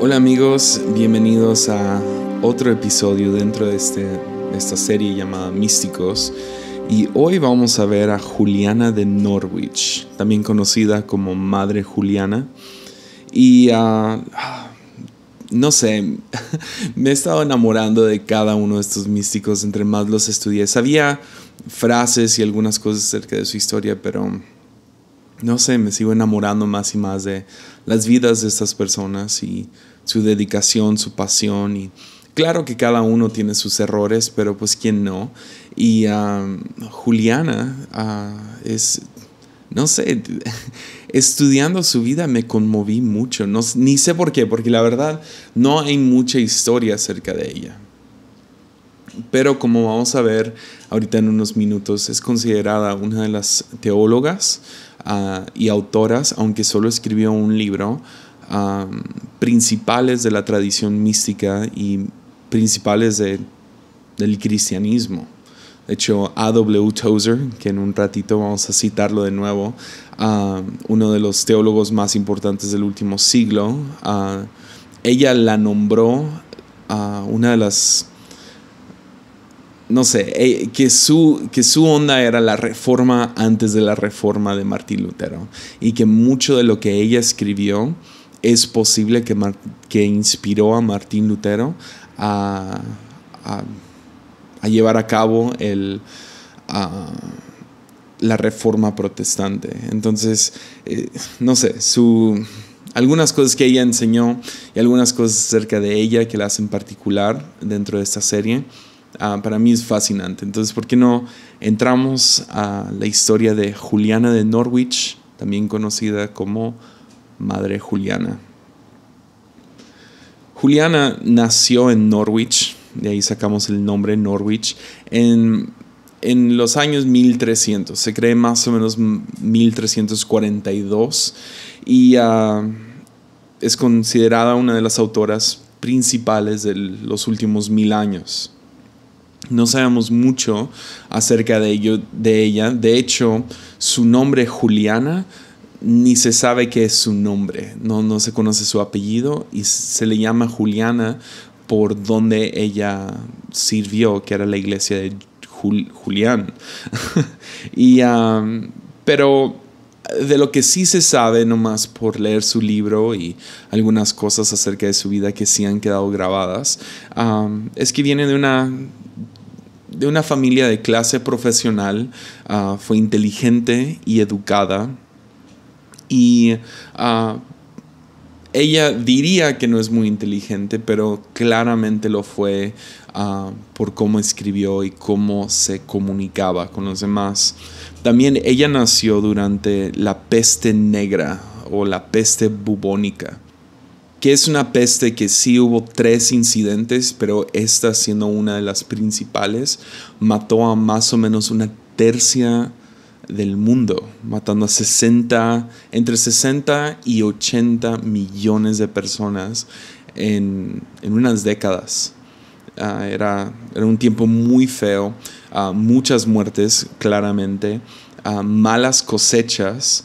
Hola amigos, bienvenidos a otro episodio dentro de este, esta serie llamada Místicos. Y hoy vamos a ver a Juliana de Norwich, también conocida como Madre Juliana. Y ah, ah, no sé, me he estado enamorando de cada uno de estos místicos entre más los estudié. Sabía frases y algunas cosas acerca de su historia, pero no sé, me sigo enamorando más y más de las vidas de estas personas y su dedicación, su pasión y claro que cada uno tiene sus errores, pero pues quién no. Y Juliana ah, es, no sé, estudiando su vida me conmoví mucho, no, ni sé por qué, porque la verdad no hay mucha historia acerca de ella pero como vamos a ver ahorita en unos minutos, es considerada una de las teólogas ah, y autoras, aunque solo escribió un libro, ah, principales de la tradición mística y principales del cristianismo. De hecho, A.W. Tozer, que en un ratito vamos a citarlo de nuevo, ah, uno de los teólogos más importantes del último siglo, ella la nombró a una de las no sé, eh, que su, onda era la reforma antes de la reforma de Martín Lutero y que mucho de lo que ella escribió es posible que, que inspiró a Martín Lutero a, llevar a cabo el, la reforma protestante. Entonces, eh, no sé, algunas cosas que ella enseñó y algunas cosas acerca de ella que la hacen particular dentro de esta serie Ah, para mí es fascinante. Entonces, ¿por qué no entramos a la historia de Juliana de Norwich, también conocida como Madre Juliana? Juliana nació en Norwich, de ahí sacamos el nombre Norwich, en, los años 1300, se cree más o menos 1342, y ah, es considerada una de las autoras principales de los últimos mil años. No sabemos mucho acerca de, de ella. De hecho, su nombre Juliana ni se sabe qué es su nombre. No, no se conoce su apellido y se le llama Juliana por donde ella sirvió, que era la iglesia de Julián. y, pero de lo que sí se sabe, nomás por leer su libro y algunas cosas acerca de su vida que sí han quedado grabadas, es que viene de una de una familia de clase profesional, ah, fue inteligente y educada. Y ah, ella diría que no es muy inteligente, pero claramente lo fue ah, por cómo escribió y cómo se comunicaba con los demás. También ella nació durante la peste negra o la peste bubónica que es una peste que sí hubo tres incidentes, pero esta siendo una de las principales, mató a más o menos una tercia del mundo, matando a 60, entre 60 y 80 millones de personas en, unas décadas. Ah, era, un tiempo muy feo, ah, muchas muertes claramente, ah, malas cosechas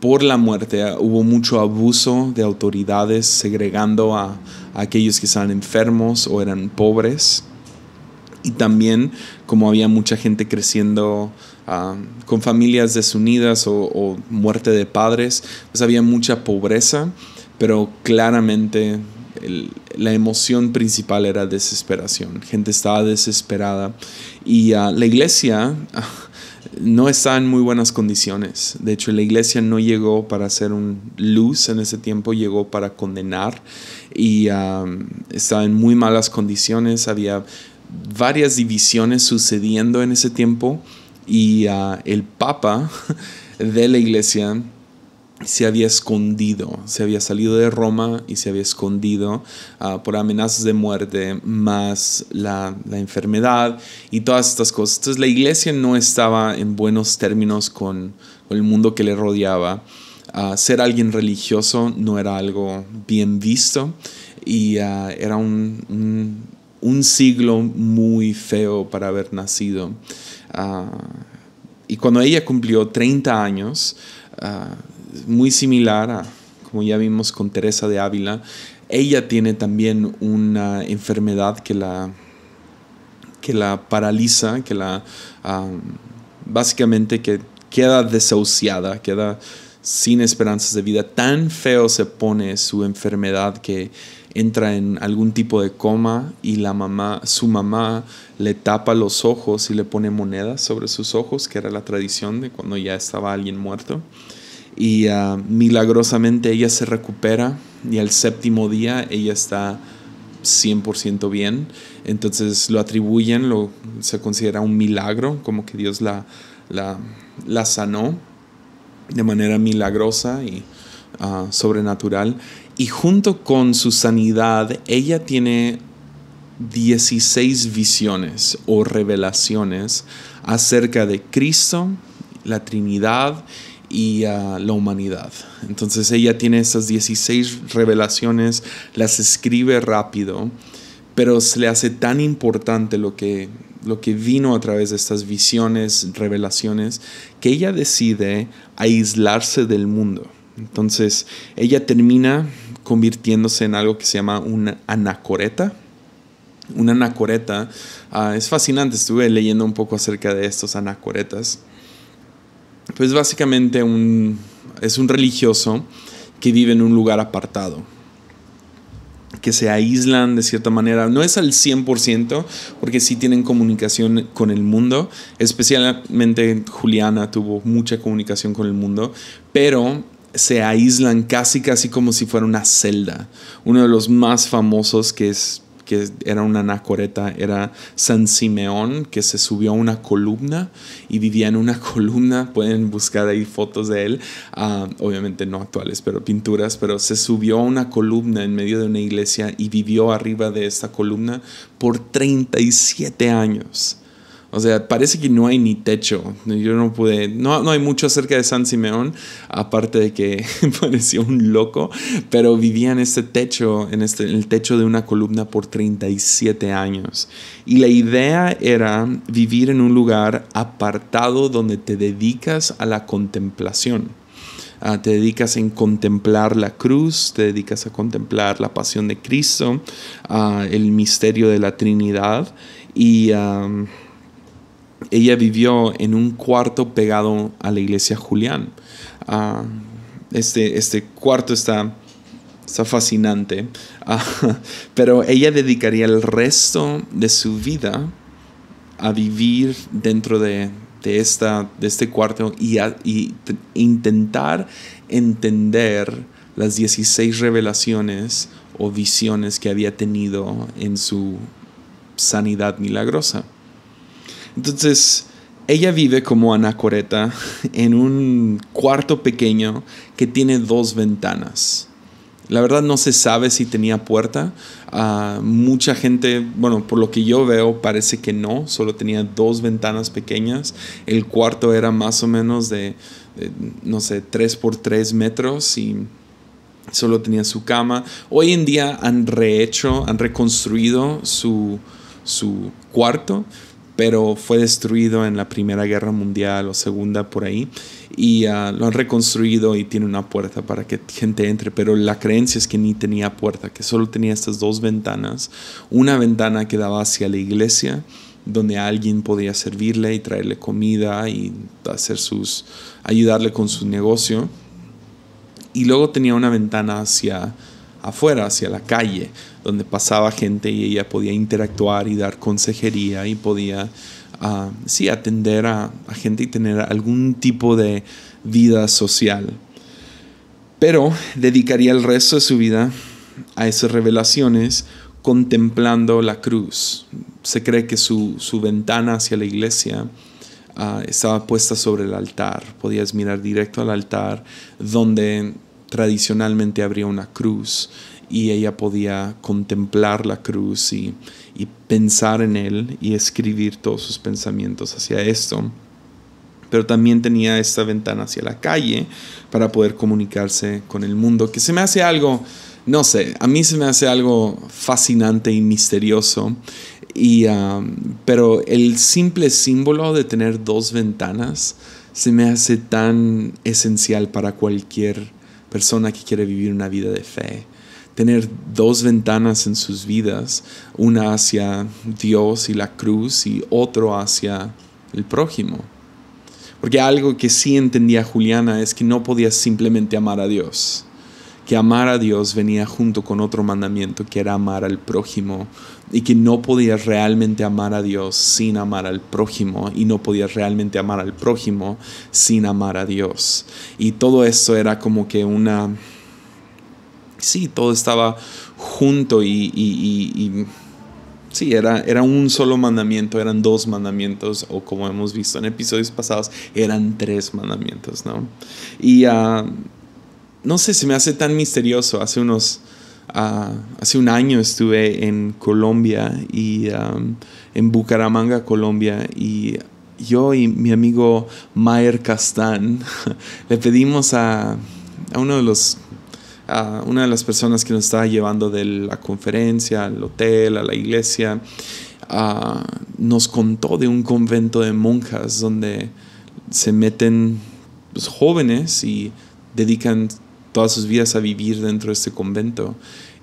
por la muerte hubo mucho abuso de autoridades segregando a, aquellos que estaban enfermos o eran pobres. Y también como había mucha gente creciendo ah, con familias desunidas o, muerte de padres, pues había mucha pobreza, pero claramente la emoción principal era desesperación. Gente estaba desesperada y ah, la iglesia... no está en muy buenas condiciones. De hecho, la iglesia no llegó para hacer un luz en ese tiempo, llegó para condenar y um, está estaba en muy malas condiciones. Había varias divisiones sucediendo en ese tiempo y uh, el Papa de la iglesia se había escondido, se había salido de Roma y se había escondido ah, por amenazas de muerte, más la, enfermedad y todas estas cosas. Entonces la iglesia no estaba en buenos términos con, el mundo que le rodeaba. Ah, ser alguien religioso no era algo bien visto y ah, era un, siglo muy feo para haber nacido. y cuando ella cumplió 30 años, muy similar a, como ya vimos con Teresa de Ávila, ella tiene también una enfermedad que la, que la paraliza, que la básicamente que queda desahuciada, queda sin esperanzas de vida. Tan feo se pone su enfermedad que entra en algún tipo de coma y la mamá, su mamá le tapa los ojos y le pone monedas sobre sus ojos, que era la tradición de cuando ya estaba alguien muerto y ah, milagrosamente ella se recupera y al séptimo día ella está 100% bien. Entonces lo atribuyen, lo, se considera un milagro, como que Dios la, la, sanó de manera milagrosa y ah, sobrenatural. Y junto con su sanidad, ella tiene 16 visiones o revelaciones acerca de Cristo, la Trinidad y a la humanidad. Entonces ella tiene esas 16 revelaciones, las escribe rápido, pero se le hace tan importante lo que, lo que vino a través de estas visiones, revelaciones, que ella decide aislarse del mundo. Entonces ella termina convirtiéndose en algo que se llama una anacoreta. una anacoreta ah, es fascinante, estuve leyendo un poco acerca de estos anacoretas pues básicamente un, es un religioso que vive en un lugar apartado, que se aíslan de cierta manera. No es al 100%, porque sí tienen comunicación con el mundo. Especialmente Juliana tuvo mucha comunicación con el mundo, pero se aíslan casi, casi como si fuera una celda. Uno de los más famosos que es que era una anacoreta, era San Simeón, que se subió a una columna y vivía en una columna. Pueden buscar ahí fotos de él, ah, obviamente no actuales, pero pinturas, pero se subió a una columna en medio de una iglesia y vivió arriba de esta columna por 37 años. O sea, parece que no hay ni techo. Yo no pude, no, no hay mucho acerca de San Simeón, aparte de que parecía un loco, pero vivía en este techo, en, este, el techo de una columna por 37 años. Y la idea era vivir en un lugar apartado donde te dedicas a la contemplación. Ah, te dedicas en contemplar la cruz, te dedicas a contemplar la pasión de Cristo, ah, el misterio de la Trinidad y ella vivió en un cuarto pegado a la iglesia Julián. Ah, este, este cuarto está, fascinante, ah, pero ella dedicaría el resto de su vida a vivir dentro de, esta, de este cuarto y, y intentar entender las 16 revelaciones o visiones que había tenido en su sanidad milagrosa. Entonces, ella vive como anacoreta en un cuarto pequeño que tiene dos ventanas. La verdad no se sabe si tenía puerta. Ah, mucha gente, bueno, por lo que yo veo, parece que no. Solo tenía dos ventanas pequeñas. El cuarto era más o menos de, no sé, tres por tres metros y solo tenía su cama. Hoy en día han rehecho, han reconstruido su, su cuarto pero fue destruido en la Primera Guerra Mundial o Segunda por ahí y ah, lo han reconstruido y tiene una puerta para que gente entre, pero la creencia es que ni tenía puerta, que solo tenía estas dos ventanas, una ventana que daba hacia la iglesia donde alguien podía servirle y traerle comida y hacer sus ayudarle con su negocio. Y luego tenía una ventana hacia afuera, hacia la calle, donde pasaba gente y ella podía interactuar y dar consejería y podía, ah, atender a, gente y tener algún tipo de vida social. Pero dedicaría el resto de su vida a esas revelaciones contemplando la cruz. Se cree que su, ventana hacia la iglesia ah, estaba puesta sobre el altar. Podías mirar directo al altar donde tradicionalmente habría una cruz y ella podía contemplar la cruz y, pensar en él y escribir todos sus pensamientos hacia esto pero también tenía esta ventana hacia la calle para poder comunicarse con el mundo, que se me hace algo, no sé, a mí se me hace algo fascinante y misterioso, y, um, pero el simple símbolo de tener dos ventanas se me hace tan esencial para cualquier persona que quiere vivir una vida de fe. Tener dos ventanas en sus vidas, una hacia Dios y la cruz y otro hacia el prójimo. Porque algo que sí entendía Juliana es que no podía simplemente amar a Dios que amar a Dios venía junto con otro mandamiento que era amar al prójimo y que no podías realmente amar a Dios sin amar al prójimo y no podías realmente amar al prójimo sin amar a Dios. Y todo esto era como que una... Sí, todo estaba junto y, Sí, era, era un solo mandamiento, eran dos mandamientos, o como hemos visto en episodios pasados, eran tres mandamientos, ¿no? Y ah, no sé, se me hace tan misterioso. Hace unos, ah, hace un año estuve en Colombia y en Bucaramanga, Colombia, y yo y mi amigo Mayer Castán le pedimos a, uno de los una de las personas que nos estaba llevando de la conferencia al hotel, a la iglesia, ah, nos contó de un convento de monjas donde se meten los pues, jóvenes y dedican todas sus vidas a vivir dentro de este convento.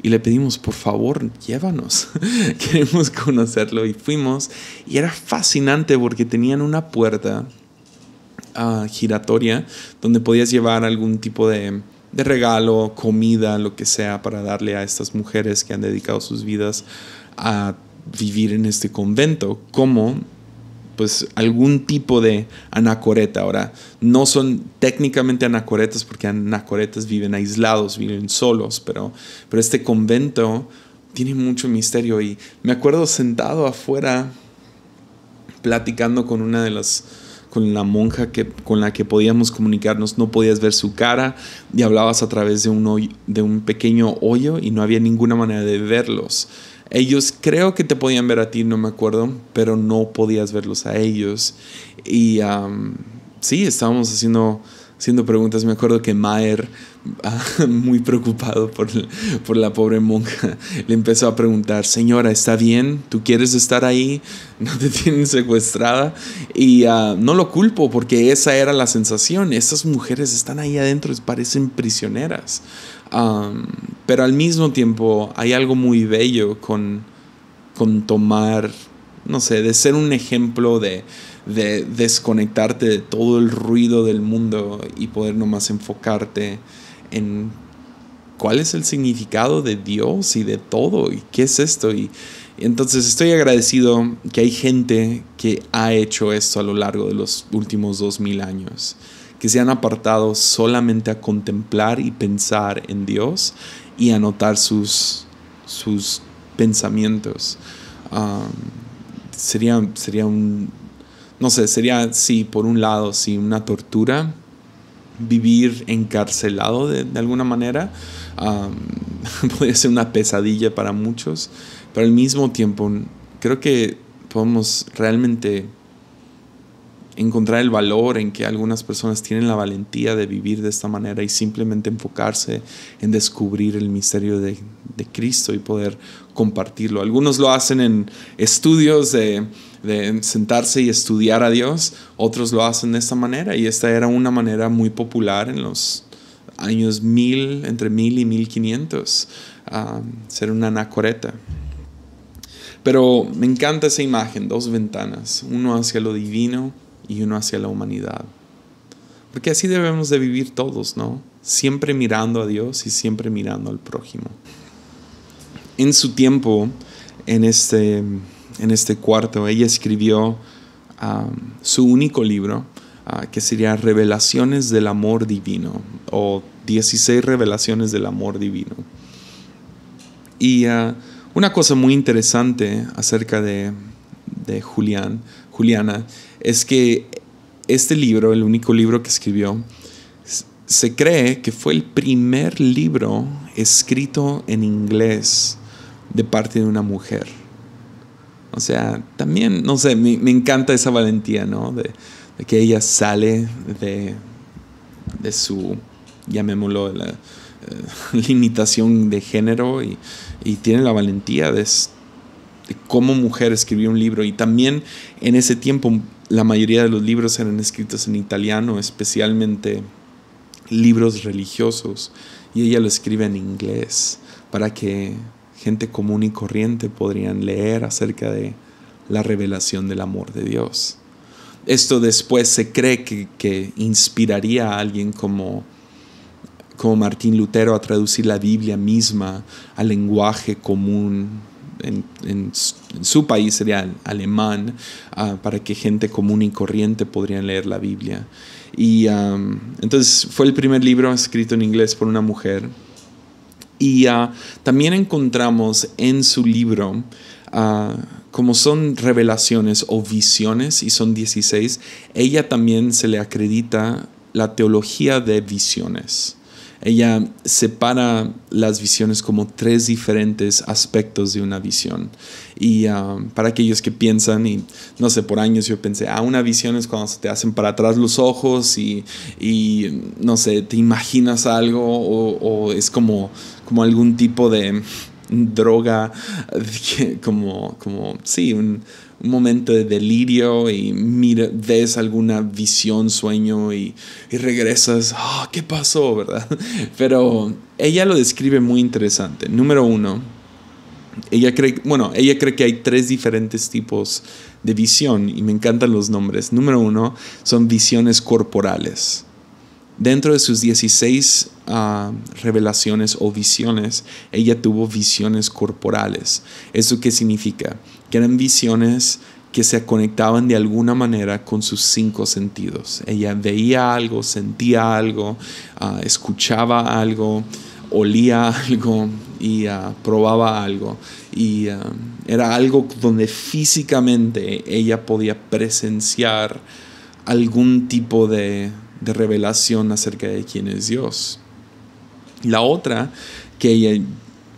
Y le pedimos, por favor, llévanos, queremos conocerlo. Y fuimos. Y era fascinante porque tenían una puerta ah, giratoria donde podías llevar algún tipo de, regalo, comida, lo que sea, para darle a estas mujeres que han dedicado sus vidas a vivir en este convento, como pues algún tipo de anacoreta. Ahora, no son técnicamente anacoretas porque anacoretas viven aislados, viven solos, pero, pero este convento tiene mucho misterio y me acuerdo sentado afuera platicando con una de las con la monja que, con la que podíamos comunicarnos, no podías ver su cara y hablabas a través de un, de un pequeño hoyo y no había ninguna manera de verlos. Ellos creo que te podían ver a ti, no me acuerdo, pero no podías verlos a ellos. Y sí, estábamos haciendo, haciendo preguntas. Me acuerdo que Maer ah, muy preocupado por, la pobre monja, le empezó a preguntar, señora, ¿está bien? ¿Tú quieres estar ahí? ¿No te tienen secuestrada? Y ah, no lo culpo porque esa era la sensación. Estas mujeres están ahí adentro, parecen prisioneras pero al mismo tiempo hay algo muy bello con, tomar, no sé, de ser un ejemplo de, desconectarte de todo el ruido del mundo y poder nomás enfocarte en cuál es el significado de Dios y de todo y qué es esto. y, entonces estoy agradecido que hay gente que ha hecho esto a lo largo de los últimos dos mil años que se han apartado solamente a contemplar y pensar en Dios y anotar sus, sus pensamientos. Um, sería, sería un, no sé, sería, sí, por un lado, sí, una tortura vivir encarcelado de, alguna manera. Um, podría ser una pesadilla para muchos, pero al mismo tiempo creo que podemos realmente encontrar el valor en que algunas personas tienen la valentía de vivir de esta manera y simplemente enfocarse en descubrir el misterio de, Cristo y poder compartirlo. Algunos lo hacen en estudios de, sentarse y estudiar a Dios, otros lo hacen de esta manera y esta era una manera muy popular en los años mil, entre mil y 1500, quinientos, ser una anacoreta. Pero me encanta esa imagen, dos ventanas, uno hacia lo divino y uno hacia la humanidad. Porque así debemos de vivir todos, ¿no? Siempre mirando a Dios y siempre mirando al prójimo. En su tiempo, en este, en este cuarto, ella escribió um, su único libro, uh, que sería Revelaciones del Amor Divino, o 16 Revelaciones del Amor Divino. Y uh, una cosa muy interesante acerca de, de Julián, Juliana, es que este libro, el único libro que escribió, se cree que fue el primer libro escrito en inglés de parte de una mujer. O sea, también, no sé, me, encanta esa valentía, ¿no? De, que ella sale de, de su, llamémoslo, la eh, limitación de género y, y, tiene la valentía de, de cómo mujer escribió un libro. Y también en ese tiempo la mayoría de los libros eran escritos en italiano, especialmente libros religiosos. Y ella lo escribe en inglés para que gente común y corriente podrían leer acerca de la revelación del amor de Dios. Esto después se cree que, inspiraría a alguien como como Martín Lutero a traducir la Biblia misma al lenguaje común en, su país sería alemán, ah, para que gente común y corriente podrían leer la Biblia. Y entonces fue el primer libro escrito en inglés por una mujer. Y ah, también encontramos en su libro, ah, como son revelaciones o visiones, y son 16, ella también se le acredita la teología de visiones ella separa las visiones como tres diferentes aspectos de una visión. Y ah, para aquellos que piensan, y no sé, por años yo pensé, ah, una visión es cuando se te hacen para atrás los ojos y, no sé, te imaginas algo o, es como, como algún tipo de droga, como, como, sí, un un momento de delirio y mira, ves alguna visión, sueño y, regresas, ah, ¿qué pasó? ¿verdad? Pero ella lo describe muy interesante. Número uno, ella cree, bueno, ella cree que hay tres diferentes tipos de visión y me encantan los nombres. Número uno son visiones corporales. Dentro de sus 16 revelaciones o visiones, ella tuvo visiones corporales. ¿Eso qué significa? Que eran visiones que se conectaban de alguna manera con sus cinco sentidos. Ella veía algo, sentía algo, ah, escuchaba algo, olía algo y ah, probaba algo. Y ah, era algo donde físicamente ella podía presenciar algún tipo de, de revelación acerca de quién es Dios. La otra que ella,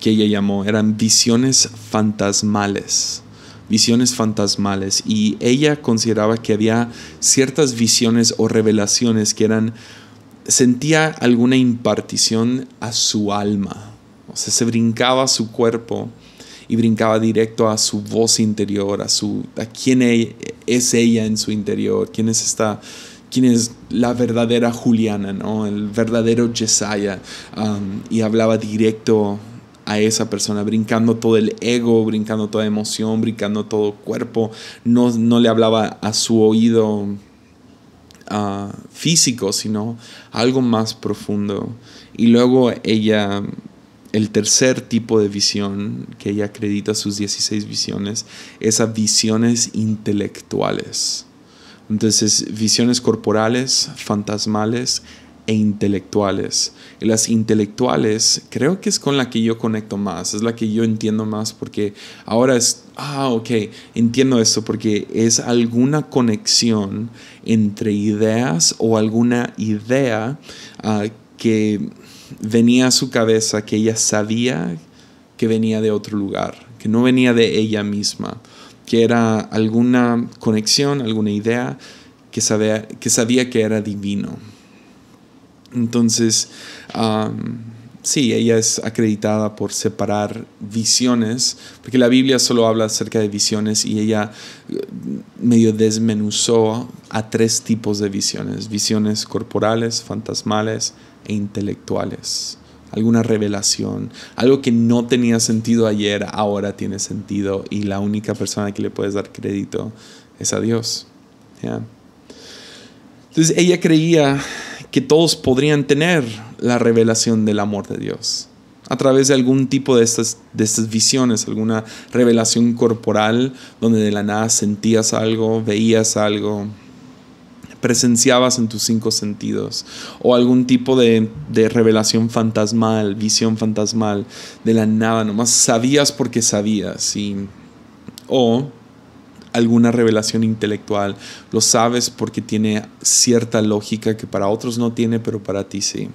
que ella llamó eran visiones fantasmales visiones fantasmales y ella consideraba que había ciertas visiones o revelaciones que eran sentía alguna impartición a su alma o sea se brincaba a su cuerpo y brincaba directo a su voz interior a su a quién e, es ella en su interior quién es esta quién es la verdadera Juliana, ¿no? el verdadero Jesaya. Um, y hablaba directo a esa persona, brincando todo el ego, brincando toda emoción, brincando todo cuerpo. No, le hablaba a su oído ah, físico, sino algo más profundo. Y luego ella, el tercer tipo de visión que ella acredita sus 16 visiones, esas visiones intelectuales entonces, visiones corporales, fantasmales e intelectuales. Y las intelectuales creo que es con la que yo conecto más, es la que yo entiendo más porque ahora es, ah, ok, entiendo esto porque es alguna conexión entre ideas o alguna idea ah, que venía a su cabeza, que ella sabía que venía de otro lugar, que no venía de ella misma que era alguna conexión, alguna idea que sabía que, sabía que era divino. Entonces, sí, ella es acreditada por separar visiones, porque la Biblia solo habla acerca de visiones y ella eh, medio desmenuzó a tres tipos de visiones, visiones corporales, fantasmales e intelectuales alguna revelación, algo que no tenía sentido ayer, ahora tiene sentido y la única persona que le puedes dar crédito es a Dios. Entonces ella creía que todos podrían tener la revelación del amor de Dios a través de algún tipo de estas, de estas visiones, alguna revelación corporal donde de la nada sentías algo, veías algo, presenciabas en tus cinco sentidos, o algún tipo de, revelación fantasmal, visión fantasmal, de la nada, nomás sabías porque sabías, o alguna revelación intelectual, lo sabes porque tiene cierta lógica que para otros no tiene, pero para ti sí.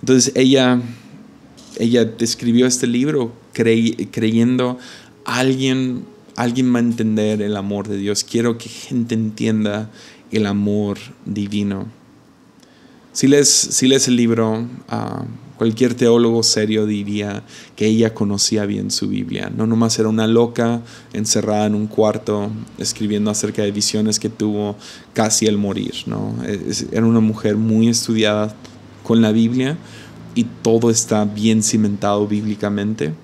Entonces ella, ella escribió este libro creyendo alguien alguien va a entender el amor de Dios. Quiero que gente entienda el amor divino. Si lees, si el libro, ah, cualquier teólogo serio diría que ella conocía bien su Biblia. No nomás era una loca encerrada en un cuarto escribiendo acerca de visiones que tuvo casi al morir. ¿no? era una mujer muy estudiada con la Biblia y todo está bien cimentado bíblicamente.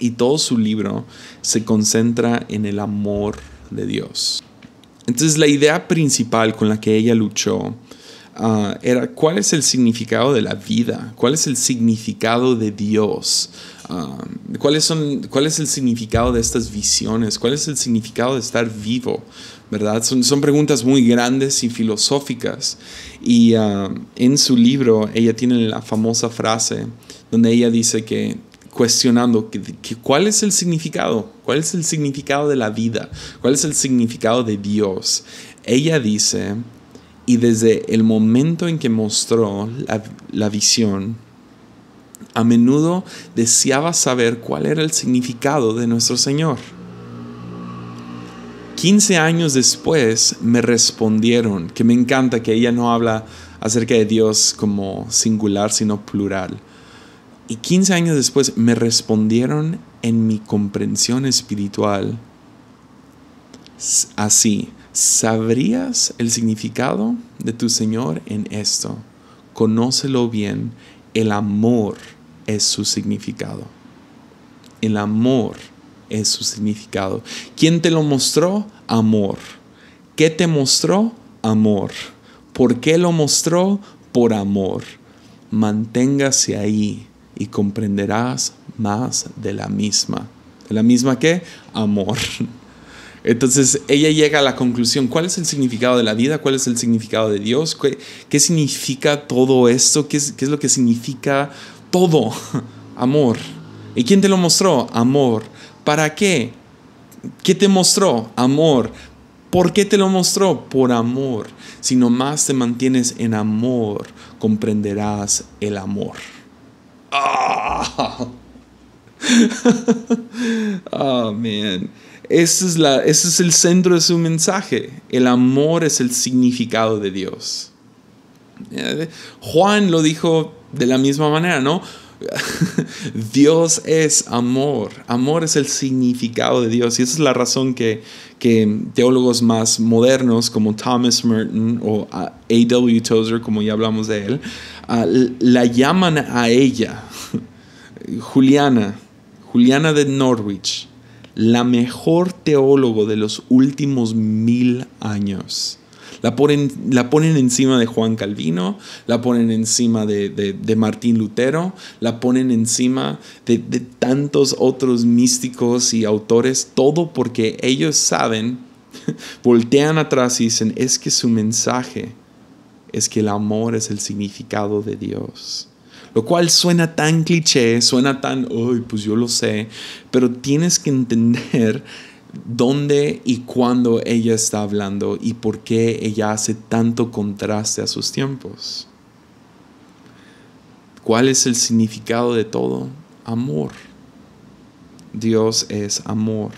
Y todo su libro se concentra en el amor de Dios entonces la idea principal con la que ella luchó ah, era cuál es el significado de la vida, cuál es el significado de Dios, ah, ¿cuáles son, cuál es el significado de estas visiones, cuál es el significado de estar vivo, ¿verdad? Son, preguntas muy grandes y filosóficas. Y ah, en su libro ella tiene la famosa frase donde ella dice que cuestionando cuál es el significado, cuál es el significado de la vida, cuál es el significado de Dios. Ella dice, y desde el momento en que mostró la, la visión, a menudo deseaba saber cuál era el significado de nuestro Señor. 15 años después me respondieron, que me encanta que ella no habla acerca de Dios como singular, sino plural. Y 15 años después me respondieron en mi comprensión espiritual así, ¿sabrías el significado de tu Señor en esto? Conócelo bien, el amor es su significado. El amor es su significado. ¿Quién te lo mostró? Amor. ¿Qué te mostró? Amor. ¿Por qué lo mostró? Por amor. Manténgase ahí y comprenderás más de la misma. ¿De la misma qué? Amor. Entonces ella llega a la conclusión, ¿cuál es el significado de la vida? ¿Cuál es el significado de Dios? ¿Qué, significa todo esto? ¿Qué es, ¿Qué es lo que significa todo? Amor. ¿Y quién te lo mostró? Amor. ¿Para qué? ¿Qué te mostró? Amor. ¿Por qué te lo mostró? Por amor. Si nomás te mantienes en amor, comprenderás el amor. Ah, oh, man. es, la, ese es el centro de su mensaje. El amor es el significado de Dios. Eh, Juan lo dijo de la misma manera, ¿no? Dios es amor, amor es el significado de Dios y esa es la razón que, teólogos más modernos como Thomas Merton o A.W. Ah, Tozer, como ya hablamos de él, ah, la llaman a ella, Juliana, Juliana de Norwich, la mejor teólogo de los últimos mil años. La ponen, la ponen encima de Juan Calvino, la ponen encima de, Martín Lutero, la ponen encima de, de tantos otros místicos y autores, todo porque ellos saben, voltean atrás y dicen, es que su mensaje es que el amor es el significado de Dios. Lo cual suena tan cliché, suena tan, uy, pues yo lo sé, pero tienes que entender dónde y cuándo ella está hablando y por qué ella hace tanto contraste a sus tiempos. ¿Cuál es el significado de todo? Amor. Dios es amor.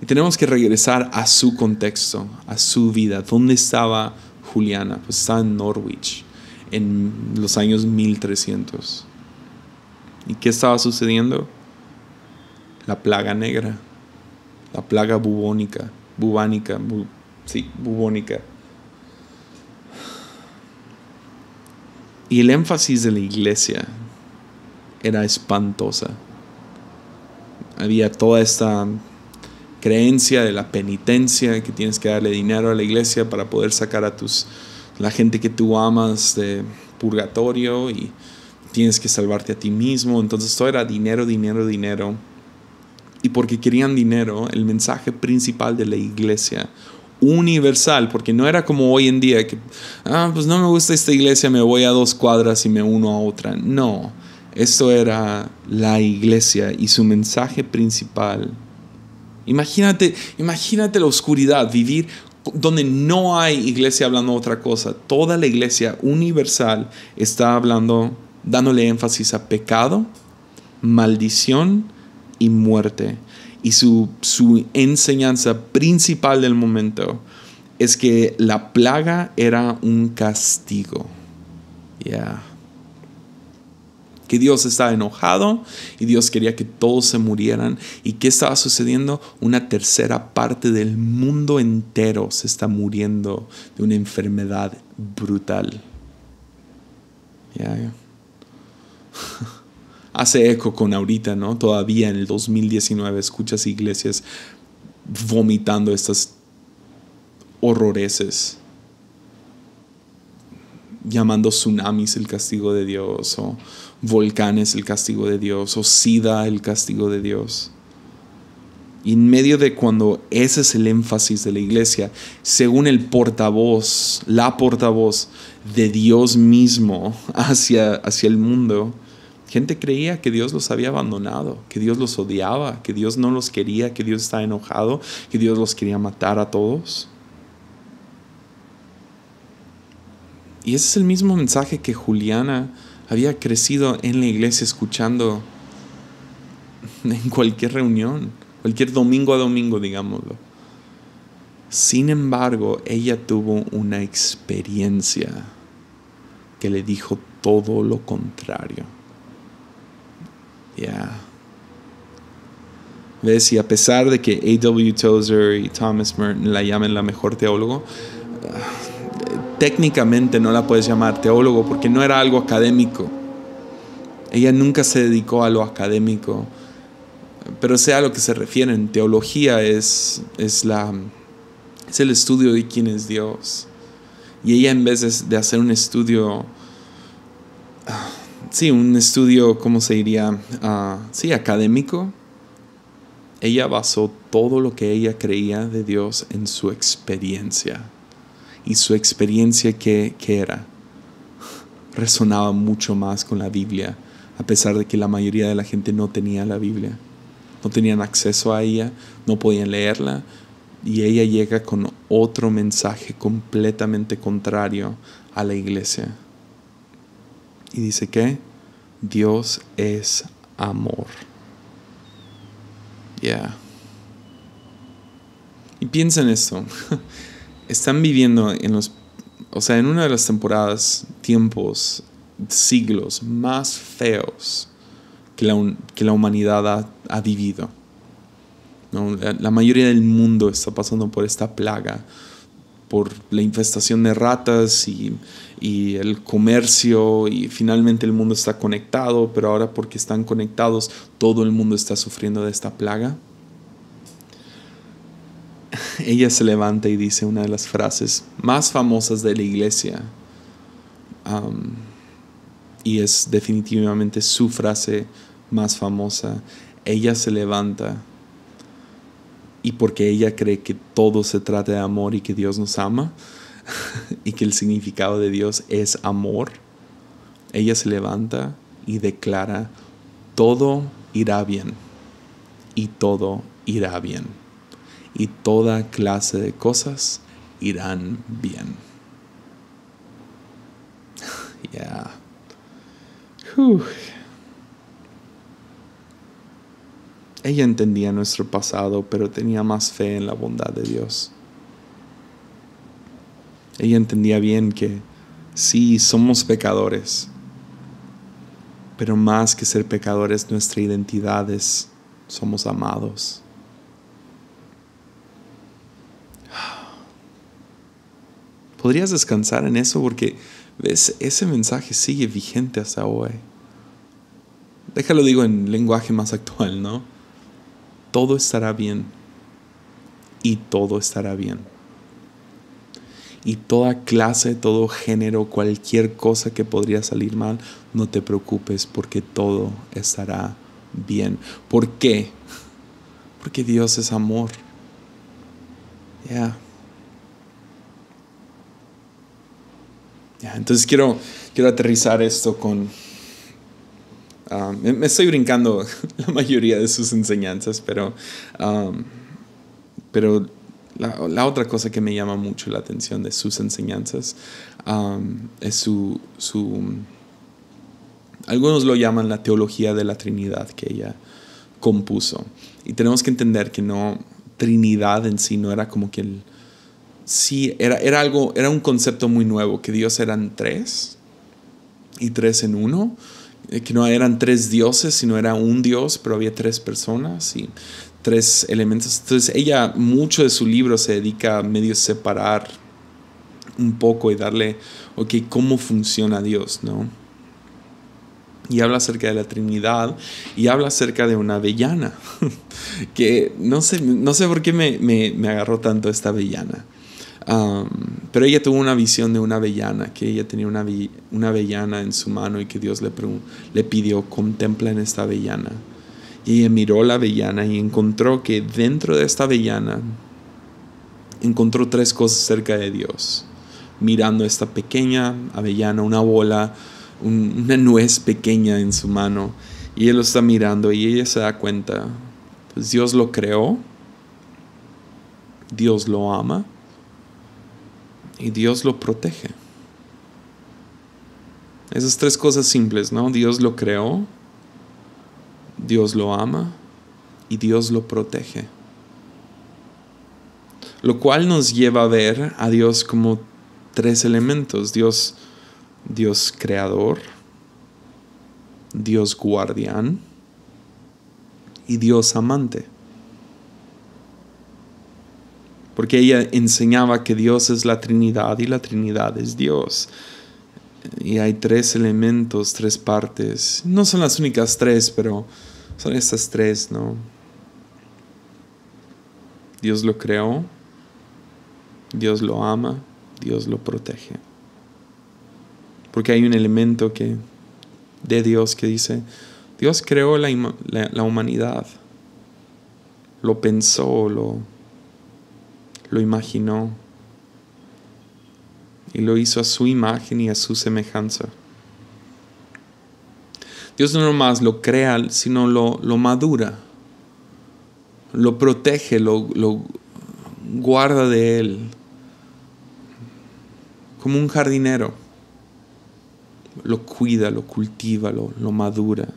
Y tenemos que regresar a su contexto, a su vida. ¿Dónde estaba Juliana? Pues estaba en Norwich, en los años 1300. ¿Y qué estaba sucediendo? La plaga negra la plaga bubónica, bubánica, sí, bubónica. Y el énfasis de la iglesia era espantosa. Había toda esta creencia de la penitencia, que tienes que darle dinero a la iglesia para poder sacar a tus la gente que tú amas de purgatorio y tienes que salvarte a ti mismo. Entonces todo era dinero, dinero, dinero y porque querían dinero, el mensaje principal de la iglesia universal, porque no era como hoy en día que, ah, pues no me gusta esta iglesia, me voy a dos cuadras y me uno a otra. No, esto era la iglesia y su mensaje principal. Imagínate, imagínate la oscuridad, vivir donde no hay iglesia hablando otra cosa. Toda la iglesia universal está hablando, dándole énfasis a pecado, maldición, y muerte. Y su, enseñanza principal del momento es que la plaga era un castigo. ya Que Dios estaba enojado y Dios quería que todos se murieran. ¿Y que estaba sucediendo? Una tercera parte del mundo entero se está muriendo de una enfermedad brutal hace eco con ahorita, ¿no? Todavía en el 2019 escuchas iglesias vomitando estas horroreses. llamando tsunamis el castigo de Dios, o volcanes el castigo de Dios, o sida el castigo de Dios. Y en medio de cuando ese es el énfasis de la iglesia, según el portavoz, la portavoz de Dios mismo hacia, hacia el mundo, Gente creía que Dios los había abandonado, que Dios los odiaba, que Dios no los quería, que Dios estaba enojado, que Dios los quería matar a todos. Y ese es el mismo mensaje que Juliana había crecido en la iglesia escuchando en cualquier reunión, cualquier domingo a domingo, digámoslo. Sin embargo, ella tuvo una experiencia que le dijo todo lo contrario. Yeah. ¿Ves? Y a pesar de que A.W. Tozer y Thomas Merton la llamen la mejor teólogo, técnicamente no la puedes llamar teólogo porque no era algo académico. Ella nunca se dedicó a lo académico, pero sea a lo que se refieren, teología es, es, la, es el estudio de quién es Dios. Y ella en vez de hacer un estudio sí, un estudio, ¿cómo se diría? Ah, sí, académico. Ella basó todo lo que ella creía de Dios en su experiencia. Y su experiencia que, era resonaba mucho más con la Biblia, a pesar de que la mayoría de la gente no tenía la Biblia. No tenían acceso a ella, no podían leerla, y ella llega con otro mensaje completamente contrario a la iglesia y dice que Dios es amor. Yeah. Y piensa en esto. Están viviendo en los, o sea, en una de las temporadas, tiempos, siglos más feos que la, que la humanidad ha, vivido. la mayoría del mundo está pasando por esta plaga, por la infestación de ratas y y el comercio y finalmente el mundo está conectado, pero ahora porque están conectados todo el mundo está sufriendo de esta plaga. Ella se levanta y dice una de las frases más famosas de la iglesia um, y es definitivamente su frase más famosa. Ella se levanta y porque ella cree que todo se trata de amor y que Dios nos ama, y que el significado de Dios es amor, ella se levanta y declara, todo irá bien, y todo irá bien, y toda clase de cosas irán bien. yeah. Ella entendía nuestro pasado, pero tenía más fe en la bondad de Dios. Ella entendía bien que sí, somos pecadores, pero más que ser pecadores, nuestra identidad es somos amados. Podrías descansar en eso porque ves ese mensaje sigue vigente hasta hoy. Déjalo digo en lenguaje más actual, ¿no? Todo estará bien y todo estará bien y toda clase, todo género, cualquier cosa que podría salir mal, no te preocupes porque todo estará bien. ¿Por qué? Porque Dios es amor. Ya. entonces quiero, quiero aterrizar esto con... Ah, me estoy brincando la mayoría de sus enseñanzas, pero, ah, pero la, otra cosa que me llama mucho la atención de sus enseñanzas es su, Algunos lo llaman la teología de la Trinidad que ella compuso. Y tenemos que entender que no... Trinidad en sí no era como que el... Sí, era, era algo, era un concepto muy nuevo, que Dios eran tres y tres en uno eh, que no eran tres dioses, sino era un dios, pero había tres personas. Y tres elementos. Entonces ella mucho de su libro se dedica a medio separar un poco y darle, ok, ¿cómo funciona Dios? ¿No? Y habla acerca de la Trinidad y habla acerca de una avellana, que no sé, no sé por qué me, agarró tanto esta avellana. pero ella tuvo una visión de una avellana, que ella tenía una, una avellana en su mano y que Dios le, le pidió, contempla en esta avellana. Y miró la avellana y encontró que dentro de esta avellana encontró tres cosas cerca de Dios. Mirando esta pequeña avellana, una bola, una nuez pequeña en su mano. Y él lo está mirando y ella se da cuenta. Pues Dios lo creó. Dios lo ama. Y Dios lo protege. Esas tres cosas simples, ¿no? Dios lo creó, Dios lo ama y Dios lo protege. Lo cual nos lleva a ver a Dios como tres elementos. Dios, Dios creador, Dios guardián y Dios amante. Porque ella enseñaba que Dios es la Trinidad y la Trinidad es Dios. Y hay tres elementos, tres partes. No son las únicas tres, pero son estas tres, ¿no? Dios lo creó, Dios lo ama, Dios lo protege. Porque hay un elemento que, de Dios que dice, Dios creó la, humanidad, lo pensó, lo, lo imaginó y lo hizo a su imagen y a su semejanza. Dios no nomás lo crea, sino lo, lo madura, lo protege, lo, guarda de él, como un jardinero. Lo cuida, lo cultiva, lo, lo madura.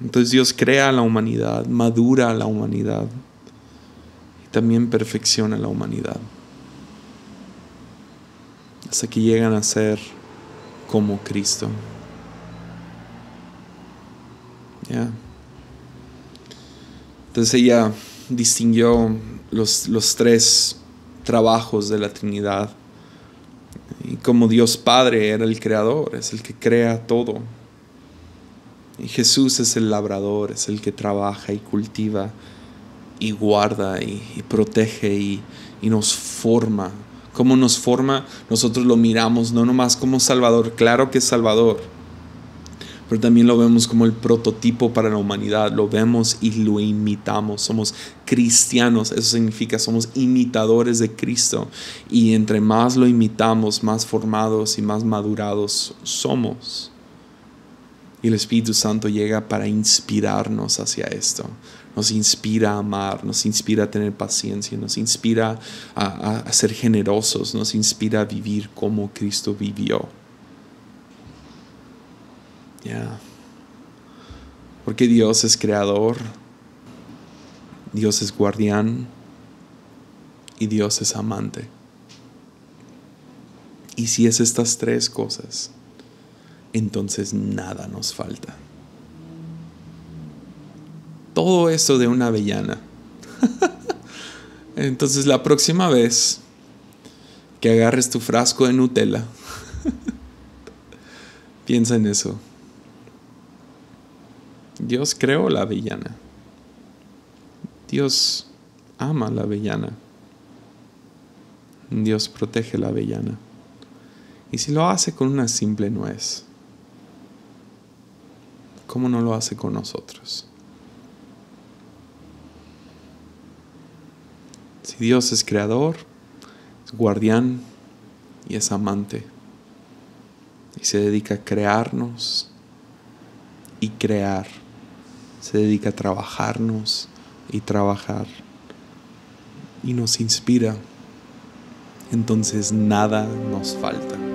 Entonces Dios crea a la humanidad, madura a la humanidad y también perfecciona a la humanidad. Hasta que llegan a ser como Cristo. Entonces ella distinguió los, tres trabajos de la Trinidad. Y como Dios Padre era el creador, es el que crea todo. Y Jesús es el labrador, es el que trabaja y cultiva y guarda y, protege y, y, nos forma. ¿Cómo nos forma? Nosotros lo miramos no nomás como Salvador, claro que es Salvador, pero también lo vemos como el prototipo para la humanidad, lo vemos y lo imitamos, somos cristianos, eso significa somos imitadores de Cristo y entre más lo imitamos, más formados y más madurados somos. Y el Espíritu Santo llega para inspirarnos hacia esto. Nos inspira a amar, nos inspira a tener paciencia, nos inspira a ser generosos, nos inspira a vivir como Cristo vivió. Porque Dios es creador, Dios es guardián y Dios es amante. Y si es estas tres cosas, entonces nada nos falta. Todo eso de una avellana. entonces la próxima vez que agarres tu frasco de Nutella, piensa en eso. Dios creó la avellana. Dios ama la avellana. Dios protege la avellana. Y si lo hace con una simple nuez, ¿cómo no lo hace con nosotros? Si Dios es creador, es guardián y es amante, y se dedica a crearnos y crear se dedica a trabajarnos y trabajar y nos inspira. Entonces nada nos falta.